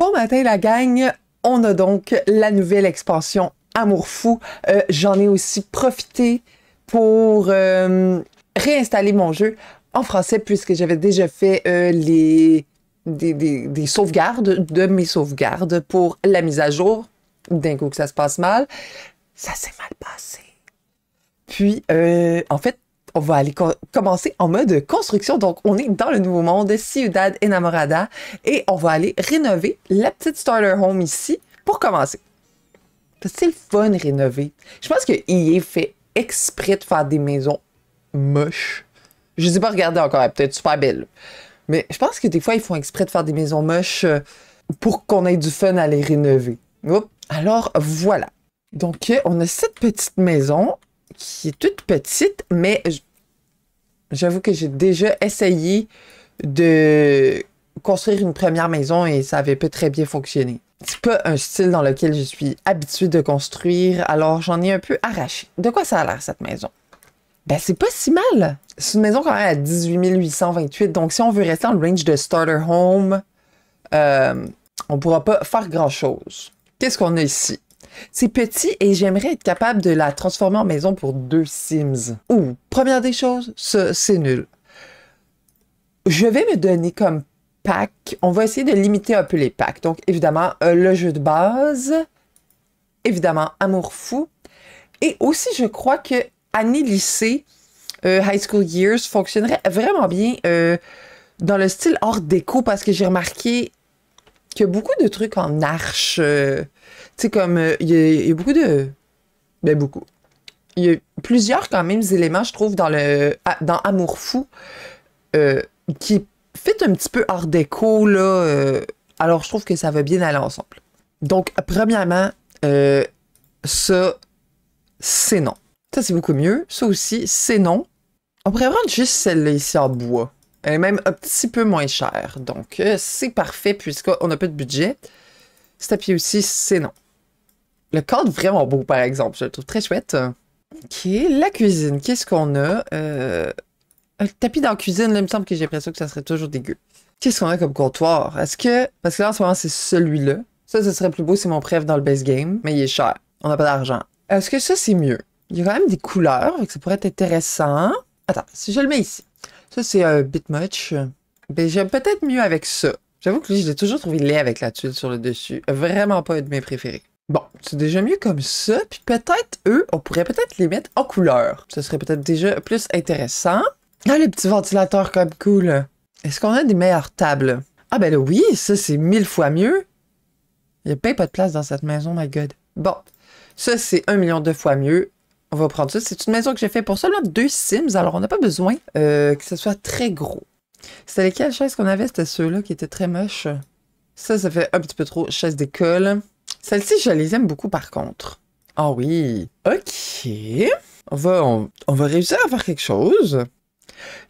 Bon matin la gang, on a donc la nouvelle expansion Amour fou. Euh, j'en ai aussi profité pour euh, réinstaller mon jeu en français puisque j'avais déjà fait euh, les des, des, sauvegardes de mes sauvegardes pour la mise à jour. D'un coup que ça se passe mal, ça s'est mal passé. Puis en fait, on va aller commencer en mode construction. Donc, on est dans le nouveau monde, Ciudad Enamorada, et on va aller rénover la petite starter home ici pour commencer. C'est le fun rénover. Je pense que est fait exprès de faire des maisons moches. Je ne sais pas regarder encore, elle peut-être super belle. Mais je pense que des fois, ils font exprès de faire des maisons moches euh, pour qu'on ait du fun à les rénover. Alors, voilà. Donc, on a cette petite maison qui est toute petite, mais J'avoue que j'ai déjà essayé de construire une première maison et ça avait pas très bien fonctionné. C'est pas un style dans lequel je suis habituée de construire, alors j'en ai un peu arraché. De quoi ça a l'air cette maison? Ben, c'est pas si mal. C'est une maison quand même à 18 828, donc si on veut rester en range de starter home, on euh, on pourra pas faire grand chose. Qu'est-ce qu'on a ici? C'est petit et j'aimerais être capable de la transformer en maison pour deux Sims. Ou, première des choses, c'est nul. Je vais me donner comme pack, on va essayer de limiter un peu les packs. Donc, évidemment, euh, le jeu de base, évidemment, Amour fou. Et aussi, je crois que Année lycée, euh, High School Years fonctionnerait vraiment bien euh, dans le style hors déco parce que j'ai remarqué que beaucoup de trucs en arche. Tu sais, comme, euh, il y, a beaucoup de. Ben, beaucoup. Il y a plusieurs, quand même, éléments, je trouve, dans, le, dans Amour Fou, euh, qui fait un petit peu art déco, là. Euh. alors, je trouve que ça va bien aller ensemble. Donc, premièrement, ça, c'est non. Ça, c'est beaucoup mieux. Ça aussi, c'est non. On pourrait prendre juste celle-là ici en bois. Elle est même un petit peu moins chère. Donc, c'est parfait puisqu'on n'a pas de budget tapis aussi, c'est non. Le cadre vraiment beau, par exemple. Je le trouve très chouette. Ok, la cuisine. Qu'est-ce qu'on a? Euh... tapis dans la cuisine, là, il me semble que j'ai l'impression que ça serait toujours dégueu. Qu'est-ce qu'on a comme comptoir? Est-ce que... Parce que là, en ce moment, c'est celui-là. Ça, ce serait plus beau, c'est mon préf dans le base game. Mais il est cher. On n'a pas d'argent. Est-ce que ça, c'est mieux? Il y a quand même des couleurs, donc ça pourrait être intéressant. Attends, si je le mets ici. Ça, c'est un euh, bit much. Ben, j'aime peut-être mieux avec ça. J'avoue que lui, toujours trouvé laid avec la tuile sur le dessus. Vraiment pas une de mes préférés. Bon, c'est déjà mieux comme ça. Puis peut-être, eux, on pourrait peut-être les mettre en couleur. Ce serait peut-être déjà plus intéressant. Ah, les petits ventilateurs comme cool. Est-ce qu'on a des meilleures tables? Ah ben là, oui, ça c'est mille fois mieux. Il n'y a bien pas de place dans cette maison, my god. Bon, ça c'est un million de fois mieux. On va prendre ça. C'est une maison que j'ai fait pour seulement deux Sims, alors on n'a pas besoin euh, que ce soit très gros. C'était lesquelles chaises qu'on avait? C'était ceux-là qui étaient très moches. Ça, ça fait un petit peu trop chaise d'école. celle ci je les aime beaucoup par contre. Ah oui. OK. On va, on, va réussir à faire quelque chose.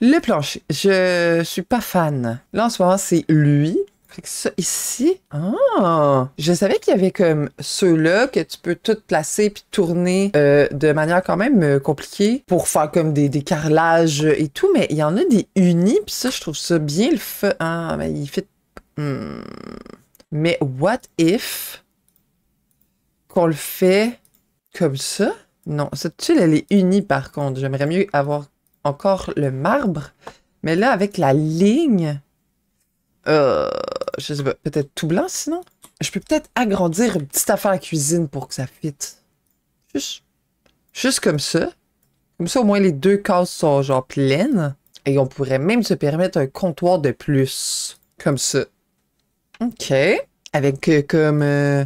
Les planches. je suis pas fan. Là, en ce moment, c'est lui. Fait que ça, ici, ah, je savais qu'il y avait comme ceux-là que tu peux tout placer puis tourner euh, de manière quand même euh, compliquée pour faire comme des, des carrelages et tout, mais il y en a des unis, puis ça, je trouve ça bien le feu. Ah, mais il fait... Hmm. Mais what if qu'on le fait comme ça? Non, cette tuile, elle est unie par contre. J'aimerais mieux avoir encore le marbre. Mais là, avec la ligne... Euh je sais pas, peut-être tout blanc sinon? Je peux peut-être agrandir une petite affaire à la cuisine pour que ça fitte. Juste, comme ça. Comme ça, au moins, les deux cases sont genre pleines. Et on pourrait même se permettre un comptoir de plus. Comme ça. OK. Avec euh, comme euh,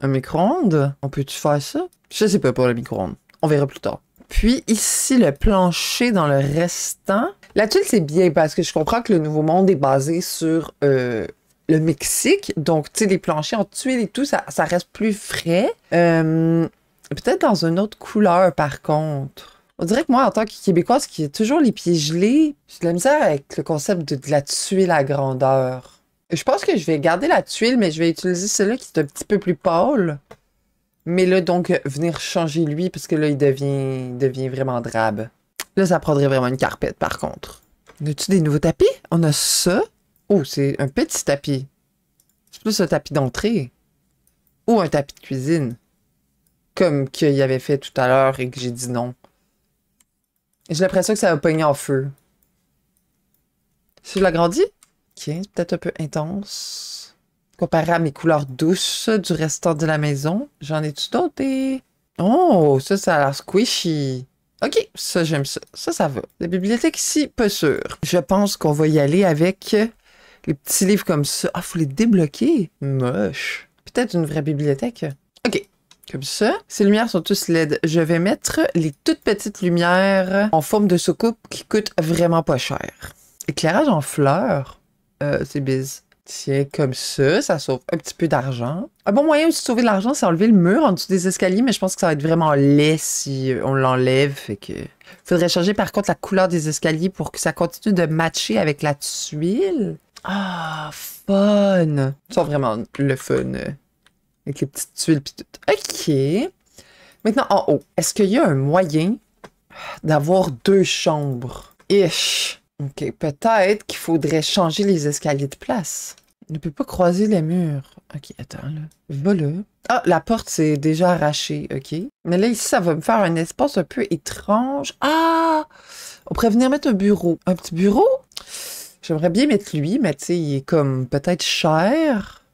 un micro-ondes. On peut-tu faire ça? Je sais pas pour le micro-ondes. On verra plus tard. Puis ici, le plancher dans le restant. La tuile, c'est bien parce que je comprends que le Nouveau Monde est basé sur euh, le Mexique. Donc, tu sais, les planchers en tuile et tout, ça, ça reste plus frais. Euh, peut-être dans une autre couleur, par contre. On dirait que moi, en tant que Québécoise, qui a toujours les pieds gelés, j'ai de la misère avec le concept de, la tuile à grandeur. Je pense que je vais garder la tuile, mais je vais utiliser celui-là qui est un petit peu plus pâle. Mais là, donc, venir changer lui, parce que là, il devient, devient vraiment drabe. Là, ça prendrait vraiment une carpette, par contre. On tu des nouveaux tapis? On a ça. Oh, c'est un petit tapis. C'est plus un tapis d'entrée. Ou un tapis de cuisine. Comme qu'il avait fait tout à l'heure et que j'ai dit non. J'ai l'impression que ça va pogner en feu. Si je l'agrandis? Ok, peut-être un peu intense. Comparé à mes couleurs douces du restant de la maison. J'en ai-tu d'autres Oh, ça, ça a l'air squishy. Ok, ça, j'aime ça. Ça, ça va. La bibliothèque ici, pas sûr. Je pense qu'on va y aller avec les petits livres comme ça. Ah, faut les débloquer. Moche. Peut-être une vraie bibliothèque. OK. Comme ça. Ces lumières sont tous LED. Je vais mettre les toutes petites lumières en forme de soucoupe qui coûtent vraiment pas cher. Éclairage en fleurs. Euh, c'est biz. Tiens, comme ça, ça sauve un petit peu d'argent. Un bon moyen de sauver de l'argent, c'est enlever le mur en dessous des escaliers, mais je pense que ça va être vraiment laid si euh, on l'enlève. Fait que faudrait changer par contre la couleur des escaliers pour que ça continue de matcher avec la tuile. Ah, fun! C'est vraiment le fun. Euh, avec les petites tuiles pis tout. OK. Maintenant, en haut, est-ce qu'il y a un moyen d'avoir deux chambres? Ish. OK, peut-être qu'il faudrait changer les escaliers de place. ne peut pas croiser les murs. OK, attends, là. là. Ah, la porte, c'est déjà arrachée. OK. Mais là, ici, ça va me faire un espace un peu étrange. Ah! On pourrait venir mettre un bureau. Un petit bureau? J'aimerais bien mettre lui, mais tu sais, il est comme peut-être cher.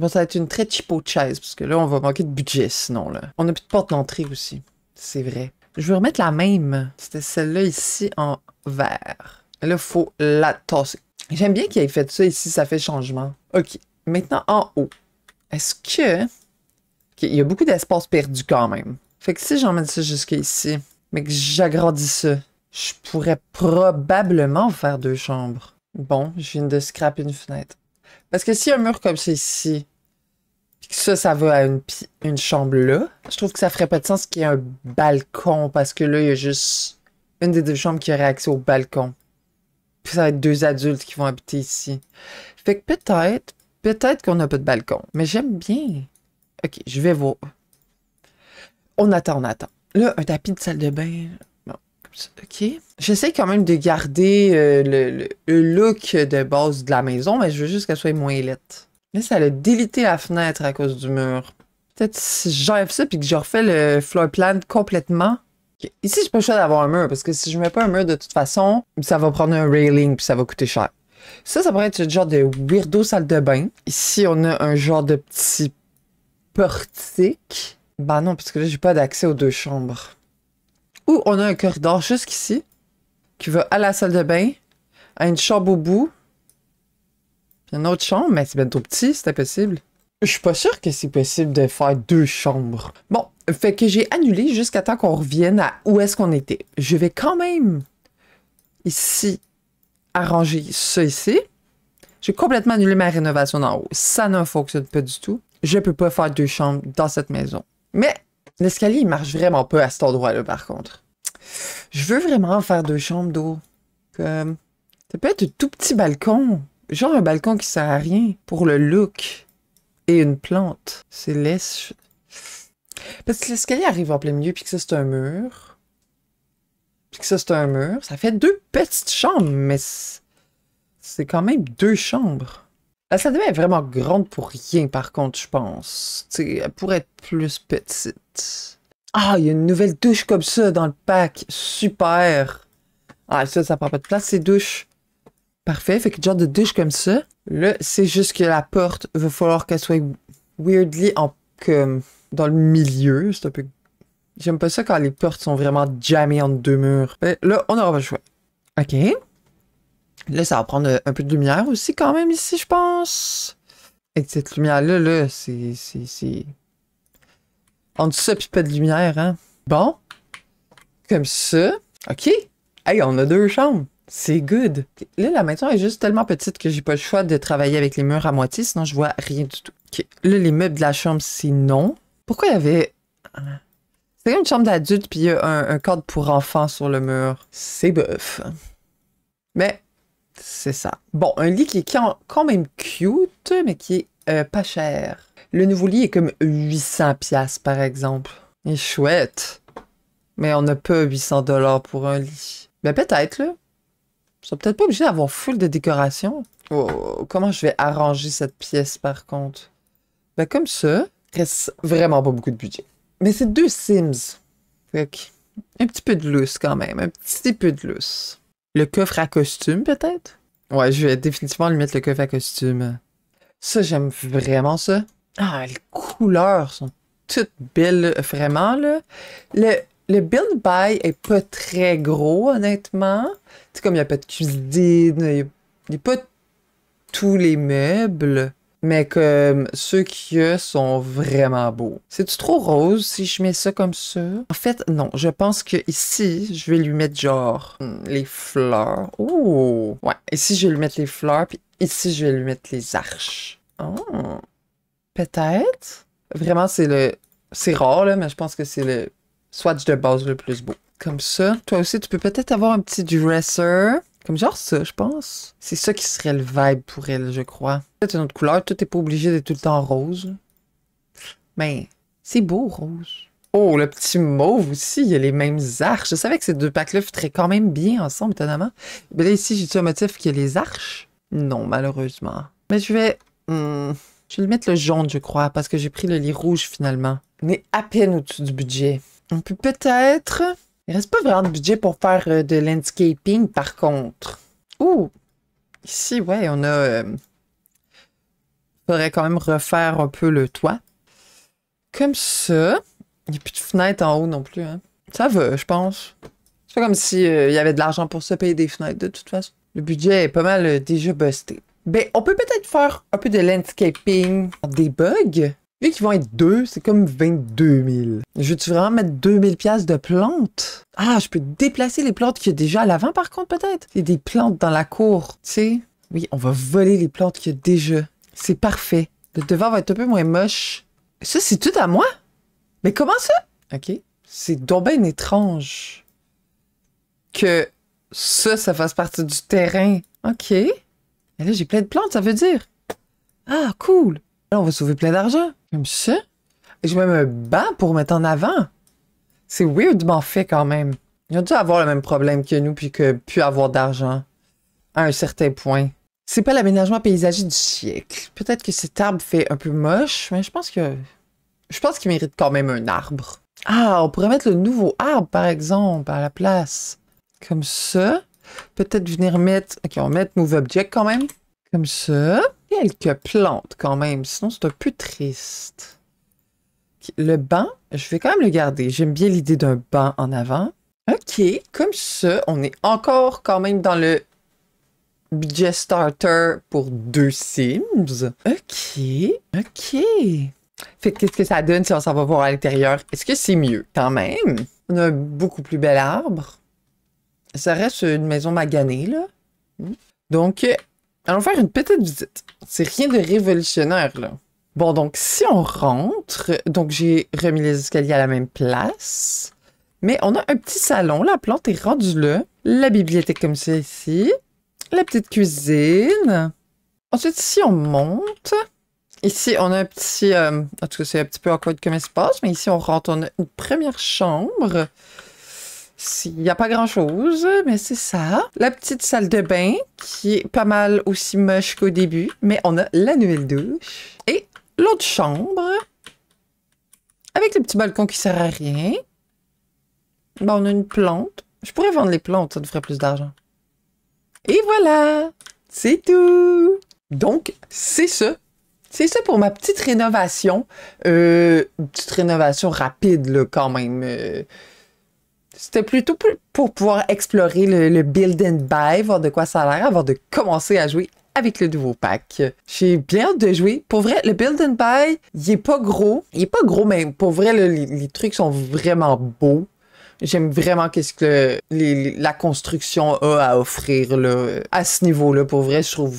Bon, ça va être une très cheapo chaise, parce que là, on va manquer de budget sinon, là. On n'a plus de porte d'entrée aussi. C'est vrai. Je vais remettre la même. C'était celle-là ici en vert. Là, il faut la tasser. J'aime bien qu'il ait fait ça ici, ça fait changement. OK. Maintenant, en haut. Est-ce que... OK, il y a beaucoup d'espace perdu quand même. Fait que si j'emmène ça jusqu'ici, mais que j'agrandis ça, je pourrais probablement faire deux chambres. Bon, je viens de scraper une fenêtre. Parce que si un mur comme ça ici, que ça, ça va à une, une chambre là, je trouve que ça ferait pas de sens qu'il y ait un balcon, parce que là, il y a juste une des deux chambres qui aurait accès au balcon. Puis ça va être deux adultes qui vont habiter ici. Fait que peut-être, peut-être qu'on a pas de balcon, mais j'aime bien. Ok, je vais voir. On attend, on attend. Là, un tapis de salle de bain, OK. J'essaie quand même de garder euh, le, look de base de la maison, mais je veux juste qu'elle soit moins élite. Mais ça a délité la fenêtre à cause du mur. Peut-être si j'enlève ça puis que je refais le floor plan complètement. Ici, je peux choix d'avoir un mur parce que si je mets pas un mur de toute façon, ça va prendre un railing puis ça va coûter cher. Ça, ça pourrait être un genre de weirdo salle de bain. Ici, on a un genre de petit portique. Bah non, parce que là, j'ai pas d'accès aux deux chambres où on a un corridor jusqu'ici qui va à la salle de bain, à une chambre au bout, puis une autre chambre, mais c'est bien trop petit, c'était possible. Je suis pas sûre que c'est possible de faire deux chambres. Bon, fait que j'ai annulé jusqu'à temps qu'on revienne à où est-ce qu'on était. Je vais quand même ici arranger ça ici. J'ai complètement annulé ma rénovation d'en haut. Ça ne fonctionne pas du tout. Je peux pas faire deux chambres dans cette maison. Mais L'escalier, il marche vraiment pas à cet endroit-là, par contre. Je veux vraiment faire deux chambres d'eau. Comme... Ça peut être un tout petit balcon. Genre un balcon qui sert à rien pour le look. Et une plante. C'est laisse. Parce que l'escalier arrive en plein milieu, puis que ça, c'est un mur. Puis que ça, c'est un mur. Ça fait deux petites chambres, mais c'est quand même deux chambres. La ah, salle de est vraiment grande pour rien, par contre, je pense. sais, elle pourrait être plus petite. Ah, il y a une nouvelle douche comme ça dans le pack. Super. Ah, ça, ça prend pas de place, ces douches. Parfait, fait que genre de douche comme ça. Là, c'est juste que la porte, il va falloir qu'elle soit weirdly en, comme, dans le milieu. C'est un peu... J'aime pas ça quand les portes sont vraiment jammées entre deux murs. Mais ben, là, on aura le choix. OK. Là, ça va prendre euh, un peu de lumière aussi quand même ici, je pense. Et cette lumière-là, là, c'est... c'est... En dessous, puis pas de lumière, hein. Bon. Comme ça. OK. Hey, on a deux chambres. C'est good. Là, la maison est juste tellement petite que j'ai pas le choix de travailler avec les murs à moitié, sinon je vois rien du tout. OK. Là, les meubles de la chambre, c'est non. Pourquoi il y avait... C'est une chambre d'adulte, puis un, un cadre pour enfants sur le mur. C'est bof. Mais c'est ça. Bon, un lit qui est quand même cute, mais qui est euh, pas cher. Le nouveau lit est comme 800 pièces par exemple. Il est chouette. Mais on n'a pas 800 dollars pour un lit. Mais peut-être, là. Ils sont peut-être pas obligés d'avoir full de décorations. Oh, comment je vais arranger cette pièce, par contre? Ben, comme ça, reste vraiment pas beaucoup de budget. Mais c'est deux Sims. un petit peu de luxe quand même. Un petit peu de luxe. Le coffre à costume, peut-être? Ouais, je vais définitivement lui mettre le coffre à costume. Ça, j'aime vraiment ça. Ah, les couleurs sont toutes belles, vraiment, là. Le, le build by est pas très gros, honnêtement. sais, comme il n'y a pas de cuisine, il n'y a, pas tous les meubles mais comme ceux qui y sont vraiment beaux. C'est-tu trop rose si je mets ça comme ça? En fait, non. Je pense que ici, je vais lui mettre genre hmm, les fleurs. Oh! Ouais, ici, je vais lui mettre les fleurs, puis ici, je vais lui mettre les arches. Oh! Peut-être? Vraiment, c'est le... C'est rare, là, mais je pense que c'est le swatch de base le plus beau. Comme ça. Toi aussi, tu peux peut-être avoir un petit dresser. Comme genre ça, je pense. C'est ça qui serait le vibe pour elle, je crois. Peut-être une autre couleur, tout n'est pas obligé d'être tout le temps rose. Mais c'est beau, rose. Oh, le petit mauve aussi, il y a les mêmes arches. Je savais que ces deux packs-là fitteraient quand même bien ensemble, étonnamment. Mais là, ici, j'ai-tu un motif qui a les arches? Non, malheureusement. Mais je vais... Hmm, je vais lui mettre le jaune, je crois, parce que j'ai pris le lit rouge, finalement. On est à peine au-dessus du budget. On peut peut-être il reste pas vraiment de budget pour faire euh, de landscaping, par contre. Ouh! Ici, ouais, on a... Il euh, faudrait quand même refaire un peu le toit. Comme ça. Il n'y a plus de fenêtre en haut non plus. Hein. Ça va, je pense. C'est pas comme s'il euh, y avait de l'argent pour se payer des fenêtres, de toute façon. Le budget est pas mal déjà busté. Ben, on peut peut-être faire un peu de landscaping, des bugs. Vu qu'ils vont être deux, c'est comme 22 000. Je veux-tu vraiment mettre 2000 pièces de plantes? Ah, je peux déplacer les plantes qu'il y a déjà à l'avant, par contre, peut-être? Il y a des plantes dans la cour, tu sais? Oui, on va voler les plantes qu'il y a déjà. C'est parfait. Le devant va être un peu moins moche. Ça, c'est tout à moi? Mais comment ça? OK. C'est donc étrange que ça, ça fasse partie du terrain. OK. Et là, j'ai plein de plantes, ça veut dire. Ah, cool on va sauver plein d'argent. Comme ça. Et j'ai même un banc pour mettre en avant. C'est weirdement fait quand même. Ils ont dû avoir le même problème que nous, puis que plus avoir d'argent. À un certain point. C'est pas l'aménagement paysager du siècle. Peut-être que cet arbre fait un peu moche, mais je pense que. Je pense qu'il mérite quand même un arbre. Ah, on pourrait mettre le nouveau arbre, par exemple, à la place. Comme ça. Peut-être venir mettre. Ok, on va mettre Move Object quand même. Comme ça quelques plantes quand même, sinon c'est un peu triste. Le banc, je vais quand même le garder. J'aime bien l'idée d'un banc en avant. OK, comme ça, on est encore quand même dans le budget starter pour deux Sims. OK, OK. Fait qu'est-ce que ça donne si on s'en va voir à l'intérieur? Est-ce que c'est mieux quand même? On a un beaucoup plus bel arbre. Ça reste une maison maganée, là. Hmm. Donc, allons faire une petite visite. C'est rien de révolutionnaire, là. Bon, donc, si on rentre, donc j'ai remis les escaliers à la même place. Mais on a un petit salon, la plante est rendue là. La bibliothèque comme ça ici. La petite cuisine. Ensuite, si on monte, ici, on a un petit... Euh, en tout cas, c'est un petit peu encore comme espace, mais ici, on rentre, on a une première chambre. S'il n'y a pas grand-chose, mais c'est ça. La petite salle de bain, qui est pas mal aussi moche qu'au début, mais on a la nouvelle douche. Et l'autre chambre, avec le petit balcon qui sert à rien. on a une plante. Je pourrais vendre les plantes, ça nous ferait plus d'argent. Et voilà, c'est tout. Donc, c'est ça. C'est ça pour ma petite rénovation. Euh, petite rénovation rapide, là, quand même. Euh, c'était plutôt pour pouvoir explorer le, build and buy, voir de quoi ça a l'air avant de commencer à jouer avec le nouveau pack. J'ai bien hâte de jouer. Pour vrai, le build and buy, il est pas gros. Il est pas gros, mais pour vrai, les, trucs sont vraiment beaux. J'aime vraiment qu'est-ce que la construction a à offrir là, à ce niveau-là. Pour vrai, je trouve,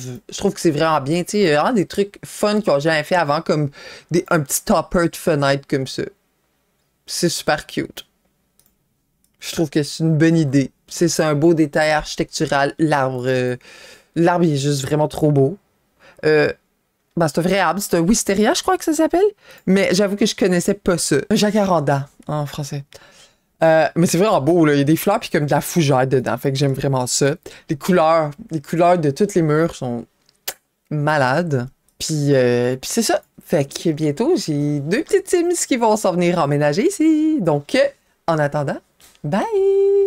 que c'est vraiment bien. y a vraiment des trucs fun qu'ils ont jamais fait avant, comme un petit topper de fenêtre comme ça. C'est super cute. Je trouve que c'est une bonne idée. C'est un beau détail architectural. L'arbre, euh, l'arbre est juste vraiment trop beau. Euh, ben, c'est un vrai arbre, c'est un wisteria, je crois que ça s'appelle. Mais j'avoue que je connaissais pas ça. Un jacaranda en français. Euh, mais c'est vraiment beau, là. Il y a des fleurs puis comme de la fougère dedans. Fait que j'aime vraiment ça. Les couleurs, les couleurs de toutes les murs sont malades. Puis, puis c'est ça. Fait que bientôt, j'ai deux petites teams qui vont s'en venir emménager ici. Donc, en attendant, Bye